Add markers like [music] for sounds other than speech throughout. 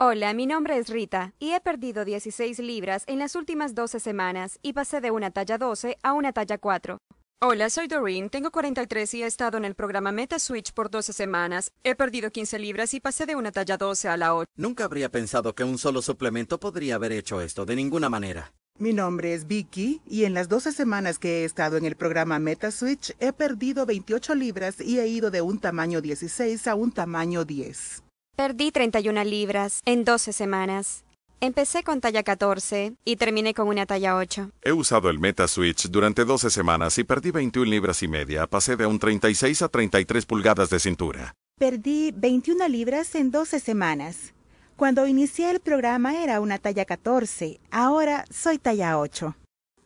Hola, mi nombre es Rita y he perdido 16 libras en las últimas 12 semanas y pasé de una talla 12 a una talla 4. Hola, soy Doreen, tengo 43 y he estado en el programa Meta Switch por 12 semanas. He perdido 15 libras y pasé de una talla 12 a la 8. Nunca habría pensado que un solo suplemento podría haber hecho esto, de ninguna manera. Mi nombre es Vicky y en las 12 semanas que he estado en el programa Meta Switch he perdido 28 libras y he ido de un tamaño 16 a un tamaño 10. Perdí 31 libras en 12 semanas. Empecé con talla 14 y terminé con una talla 8. He usado el Meta Switch durante 12 semanas y perdí 21 libras y media. Pasé de un 36 a 33 pulgadas de cintura. Perdí 21 libras en 12 semanas. Cuando inicié el programa era una talla 14, ahora soy talla 8.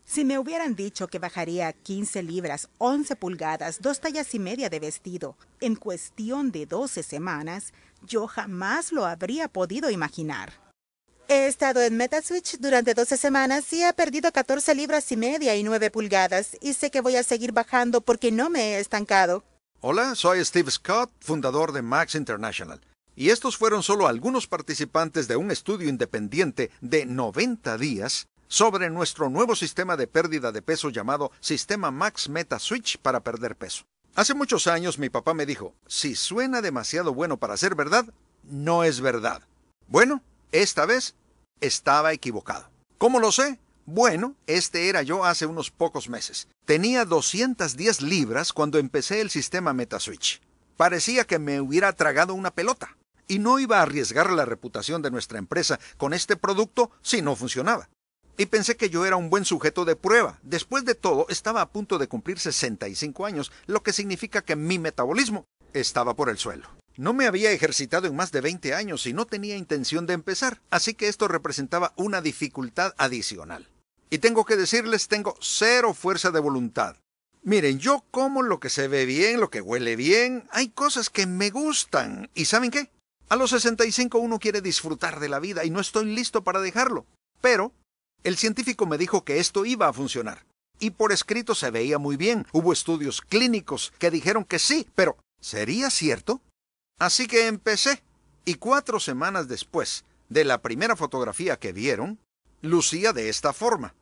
Si me hubieran dicho que bajaría 15 libras, 11 pulgadas, 2 tallas y media de vestido en cuestión de 12 semanas, yo jamás lo habría podido imaginar. He estado en Metaswitch durante 12 semanas y he perdido 14 libras y media y 9 pulgadas, y sé que voy a seguir bajando porque no me he estancado. Hola, soy Steve Scott, fundador de Max International. Y estos fueron solo algunos participantes de un estudio independiente de 90 días sobre nuestro nuevo sistema de pérdida de peso llamado Sistema Max Metaswitch para perder peso. Hace muchos años mi papá me dijo, si suena demasiado bueno para ser verdad, no es verdad. Bueno, esta vez estaba equivocado. ¿Cómo lo sé? Bueno, este era yo hace unos pocos meses. Tenía 210 libras cuando empecé el sistema MetaSwitch. Parecía que me hubiera tragado una pelota y no iba a arriesgar la reputación de nuestra empresa con este producto si no funcionaba y pensé que yo era un buen sujeto de prueba. Después de todo, estaba a punto de cumplir 65 años, lo que significa que mi metabolismo estaba por el suelo. No me había ejercitado en más de 20 años y no tenía intención de empezar, así que esto representaba una dificultad adicional. Y tengo que decirles, tengo cero fuerza de voluntad. Miren, yo como lo que se ve bien, lo que huele bien, hay cosas que me gustan. ¿Y saben qué? A los 65 uno quiere disfrutar de la vida y no estoy listo para dejarlo. Pero el científico me dijo que esto iba a funcionar. Y por escrito se veía muy bien. Hubo estudios clínicos que dijeron que sí, pero ¿sería cierto? Así que empecé. Y cuatro semanas después de la primera fotografía que vieron, lucía de esta forma.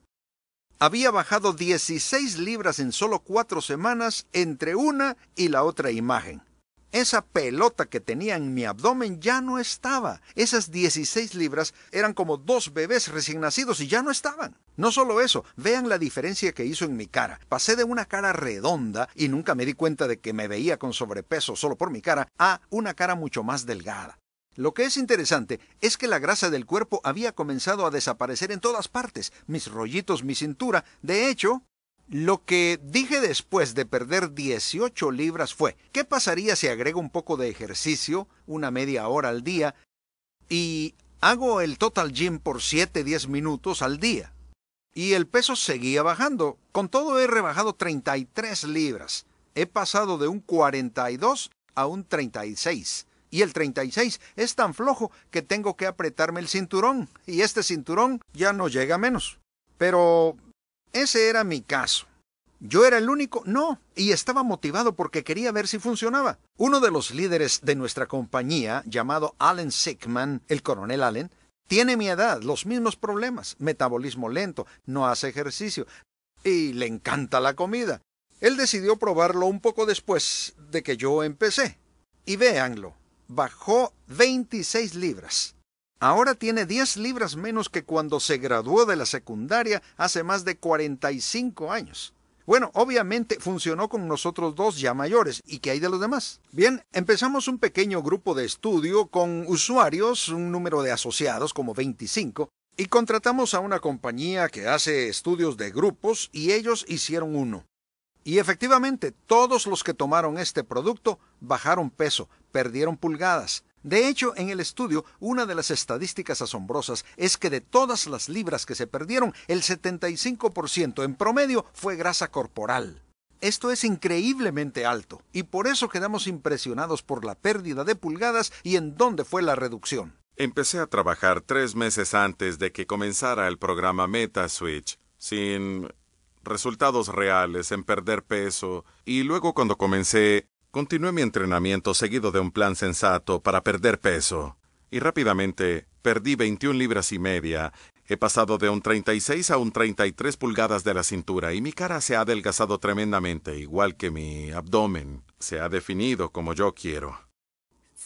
Había bajado 16 libras en solo cuatro semanas entre una y la otra imagen. Esa pelota que tenía en mi abdomen ya no estaba. Esas 16 libras eran como dos bebés recién nacidos y ya no estaban. No solo eso, vean la diferencia que hizo en mi cara. Pasé de una cara redonda y nunca me di cuenta de que me veía con sobrepeso solo por mi cara a una cara mucho más delgada. Lo que es interesante es que la grasa del cuerpo había comenzado a desaparecer en todas partes, mis rollitos, mi cintura. De hecho, lo que dije después de perder 18 libras fue, ¿qué pasaría si agrego un poco de ejercicio, una media hora al día, y hago el total gym por 7-10 minutos al día? Y el peso seguía bajando. Con todo he rebajado 33 libras. He pasado de un 42 a un 36. Y el 36 es tan flojo que tengo que apretarme el cinturón. Y este cinturón ya no llega menos. Pero ese era mi caso. Yo era el único, no, y estaba motivado porque quería ver si funcionaba. Uno de los líderes de nuestra compañía, llamado Allen Sickman, el coronel Allen, tiene mi edad, los mismos problemas, metabolismo lento, no hace ejercicio y le encanta la comida. Él decidió probarlo un poco después de que yo empecé. Y véanlo, bajó 26 libras. Ahora tiene 10 libras menos que cuando se graduó de la secundaria hace más de 45 años. Bueno, obviamente funcionó con nosotros dos ya mayores. ¿Y qué hay de los demás? Bien, empezamos un pequeño grupo de estudio con usuarios, un número de asociados como 25, y contratamos a una compañía que hace estudios de grupos y ellos hicieron uno. Y efectivamente, todos los que tomaron este producto bajaron peso, perdieron pulgadas, de hecho, en el estudio, una de las estadísticas asombrosas es que de todas las libras que se perdieron, el 75% en promedio fue grasa corporal. Esto es increíblemente alto, y por eso quedamos impresionados por la pérdida de pulgadas y en dónde fue la reducción. Empecé a trabajar tres meses antes de que comenzara el programa MetaSwitch, sin resultados reales en perder peso, y luego cuando comencé Continué mi entrenamiento seguido de un plan sensato para perder peso, y rápidamente perdí 21 libras y media. He pasado de un 36 a un 33 pulgadas de la cintura y mi cara se ha adelgazado tremendamente, igual que mi abdomen. Se ha definido como yo quiero.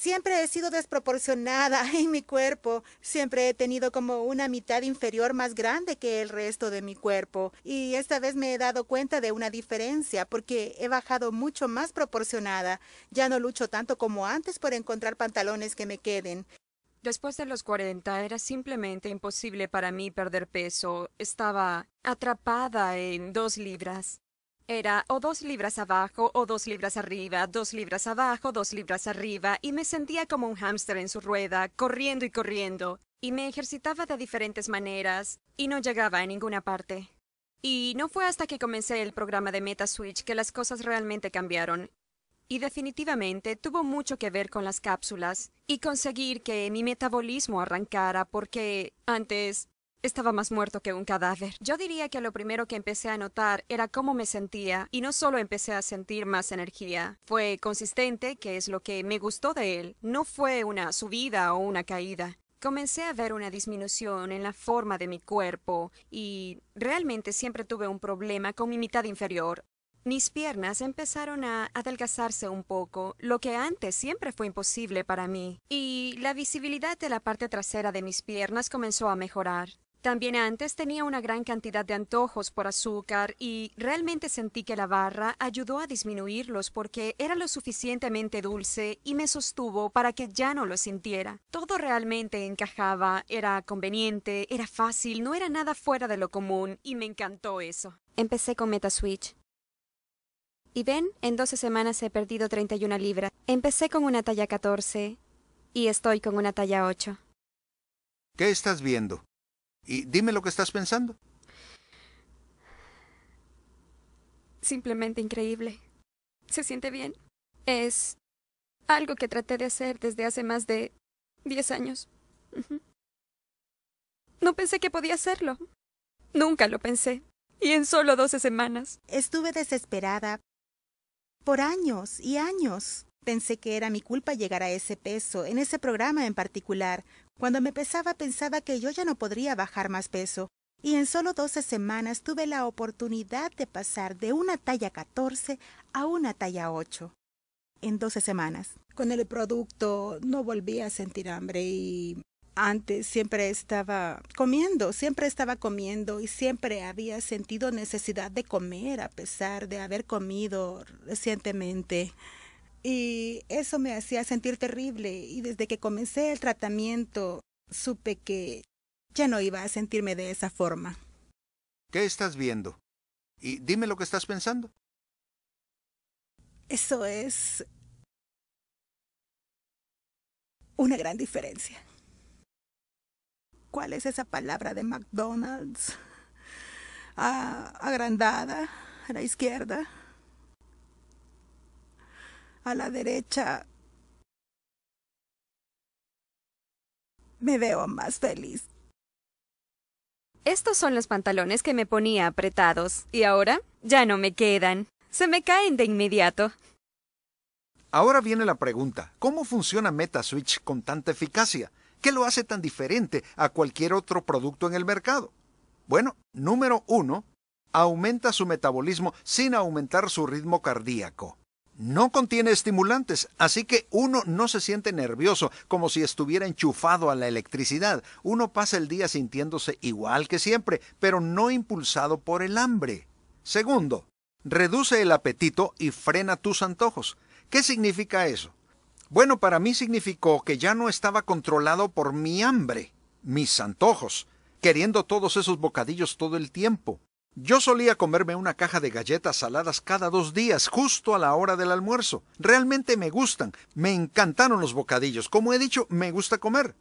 Siempre he sido desproporcionada [laughs] en mi cuerpo. Siempre he tenido como una mitad inferior más grande que el resto de mi cuerpo. Y esta vez me he dado cuenta de una diferencia porque he bajado mucho más proporcionada. Ya no lucho tanto como antes por encontrar pantalones que me queden. Después de los 40 era simplemente imposible para mí perder peso. Estaba atrapada en dos libras. Era o dos libras abajo o dos libras arriba, dos libras abajo, dos libras arriba, y me sentía como un hámster en su rueda, corriendo y corriendo, y me ejercitaba de diferentes maneras, y no llegaba a ninguna parte. Y no fue hasta que comencé el programa de MetaSwitch que las cosas realmente cambiaron, y definitivamente tuvo mucho que ver con las cápsulas y conseguir que mi metabolismo arrancara porque antes estaba más muerto que un cadáver. Yo diría que lo primero que empecé a notar era cómo me sentía, y no solo empecé a sentir más energía. Fue consistente, que es lo que me gustó de él. No fue una subida o una caída. Comencé a ver una disminución en la forma de mi cuerpo, y realmente siempre tuve un problema con mi mitad inferior. Mis piernas empezaron a adelgazarse un poco, lo que antes siempre fue imposible para mí, y la visibilidad de la parte trasera de mis piernas comenzó a mejorar. También antes tenía una gran cantidad de antojos por azúcar y realmente sentí que la barra ayudó a disminuirlos porque era lo suficientemente dulce y me sostuvo para que ya no lo sintiera. Todo realmente encajaba, era conveniente, era fácil, no era nada fuera de lo común y me encantó eso. Empecé con MetaSwitch. Y ven, en 12 semanas he perdido 31 libras. Empecé con una talla 14 y estoy con una talla 8. ¿Qué estás viendo? Y dime lo que estás pensando. Simplemente increíble. ¿Se siente bien? Es algo que traté de hacer desde hace más de diez años. No pensé que podía hacerlo. Nunca lo pensé. Y en solo doce semanas. Estuve desesperada. Por años y años. Pensé que era mi culpa llegar a ese peso, en ese programa en particular, cuando me pesaba pensaba que yo ya no podría bajar más peso, y en solo 12 semanas tuve la oportunidad de pasar de una talla 14 a una talla 8. En 12 semanas. Con el producto no volví a sentir hambre y antes siempre estaba comiendo, siempre estaba comiendo y siempre había sentido necesidad de comer a pesar de haber comido recientemente. Y eso me hacía sentir terrible y desde que comencé el tratamiento supe que ya no iba a sentirme de esa forma. ¿Qué estás viendo? Y dime lo que estás pensando. Eso es una gran diferencia. ¿Cuál es esa palabra de McDonald's? Ah, agrandada a la izquierda a la derecha, me veo más feliz. Estos son los pantalones que me ponía apretados, y ahora ya no me quedan. Se me caen de inmediato. Ahora viene la pregunta, ¿cómo funciona MetaSwitch con tanta eficacia? ¿Qué lo hace tan diferente a cualquier otro producto en el mercado? Bueno, número uno, aumenta su metabolismo sin aumentar su ritmo cardíaco no contiene estimulantes, así que uno no se siente nervioso, como si estuviera enchufado a la electricidad. Uno pasa el día sintiéndose igual que siempre, pero no impulsado por el hambre. Segundo, reduce el apetito y frena tus antojos. ¿Qué significa eso? Bueno, para mí significó que ya no estaba controlado por mi hambre, mis antojos, queriendo todos esos bocadillos todo el tiempo. Yo solía comerme una caja de galletas saladas cada dos días, justo a la hora del almuerzo. Realmente me gustan, me encantaron los bocadillos, como he dicho, me gusta comer.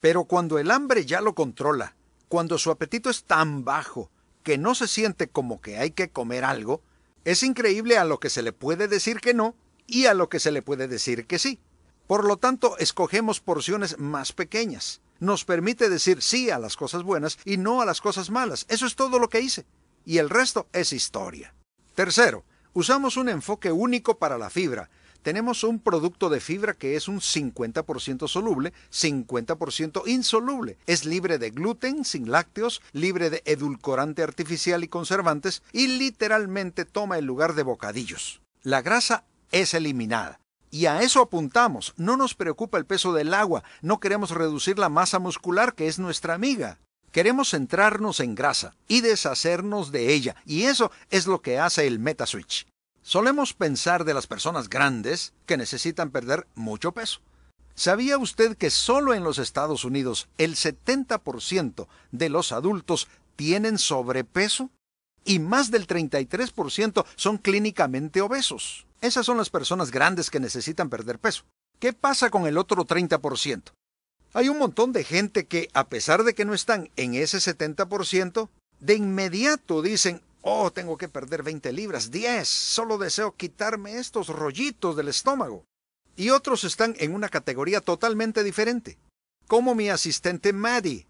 Pero cuando el hambre ya lo controla, cuando su apetito es tan bajo que no se siente como que hay que comer algo, es increíble a lo que se le puede decir que no y a lo que se le puede decir que sí. Por lo tanto, escogemos porciones más pequeñas. Nos permite decir sí a las cosas buenas y no a las cosas malas. Eso es todo lo que hice y el resto es historia. Tercero, usamos un enfoque único para la fibra. Tenemos un producto de fibra que es un 50% soluble, 50% insoluble. Es libre de gluten, sin lácteos, libre de edulcorante artificial y conservantes y literalmente toma el lugar de bocadillos. La grasa es eliminada. Y a eso apuntamos. No nos preocupa el peso del agua, no queremos reducir la masa muscular que es nuestra amiga. Queremos centrarnos en grasa y deshacernos de ella, y eso es lo que hace el MetaSwitch. Solemos pensar de las personas grandes que necesitan perder mucho peso. ¿Sabía usted que solo en los Estados Unidos el 70% de los adultos tienen sobrepeso? Y más del 33% son clínicamente obesos. Esas son las personas grandes que necesitan perder peso. ¿Qué pasa con el otro 30%? Hay un montón de gente que, a pesar de que no están en ese 70%, de inmediato dicen, oh, tengo que perder 20 libras, 10, solo deseo quitarme estos rollitos del estómago. Y otros están en una categoría totalmente diferente, como mi asistente Maddie.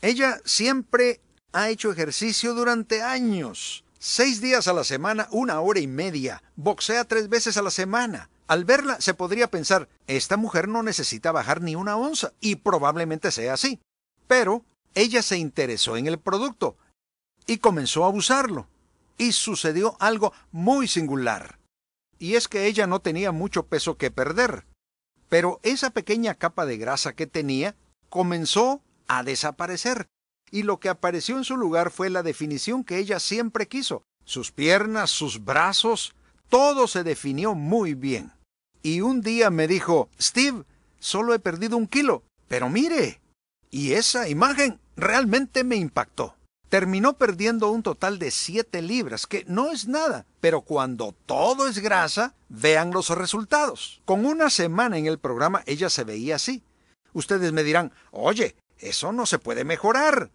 Ella siempre ha hecho ejercicio durante años, seis días a la semana, una hora y media, boxea tres veces a la semana, al verla se podría pensar, esta mujer no necesita bajar ni una onza, y probablemente sea así. Pero ella se interesó en el producto y comenzó a usarlo. Y sucedió algo muy singular. Y es que ella no tenía mucho peso que perder. Pero esa pequeña capa de grasa que tenía comenzó a desaparecer. Y lo que apareció en su lugar fue la definición que ella siempre quiso. Sus piernas, sus brazos, todo se definió muy bien y un día me dijo, Steve, solo he perdido un kilo, pero mire. Y esa imagen realmente me impactó. Terminó perdiendo un total de 7 libras, que no es nada, pero cuando todo es grasa, vean los resultados. Con una semana en el programa ella se veía así. Ustedes me dirán, oye, eso no se puede mejorar.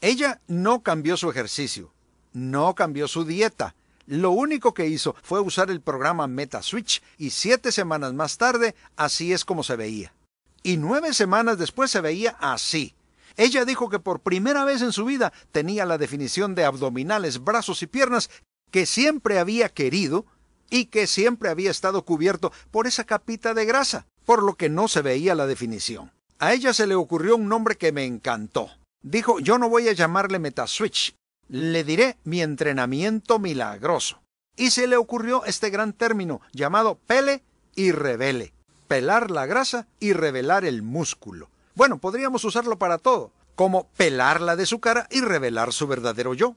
Ella no cambió su ejercicio, no cambió su dieta, lo único que hizo fue usar el programa MetaSwitch y siete semanas más tarde así es como se veía. Y nueve semanas después se veía así. Ella dijo que por primera vez en su vida tenía la definición de abdominales, brazos y piernas que siempre había querido y que siempre había estado cubierto por esa capita de grasa, por lo que no se veía la definición. A ella se le ocurrió un nombre que me encantó. Dijo, yo no voy a llamarle MetaSwitch, le diré mi entrenamiento milagroso. Y se le ocurrió este gran término llamado pele y revele. Pelar la grasa y revelar el músculo. Bueno, podríamos usarlo para todo, como pelarla de su cara y revelar su verdadero yo.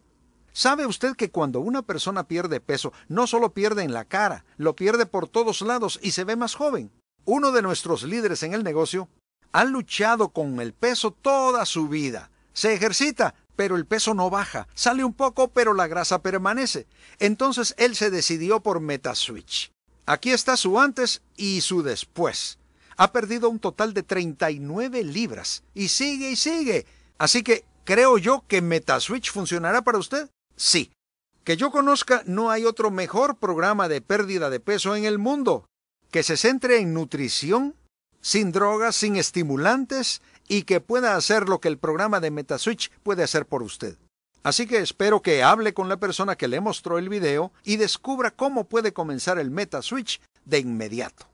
¿Sabe usted que cuando una persona pierde peso, no solo pierde en la cara, lo pierde por todos lados y se ve más joven? Uno de nuestros líderes en el negocio ha luchado con el peso toda su vida. Se ejercita pero el peso no baja. Sale un poco, pero la grasa permanece. Entonces él se decidió por MetaSwitch. Aquí está su antes y su después. Ha perdido un total de 39 libras y sigue y sigue. Así que creo yo que MetaSwitch funcionará para usted. Sí. Que yo conozca, no hay otro mejor programa de pérdida de peso en el mundo que se centre en nutrición, sin drogas, sin estimulantes y que pueda hacer lo que el programa de Metaswitch puede hacer por usted. Así que espero que hable con la persona que le mostró el video y descubra cómo puede comenzar el Metaswitch de inmediato.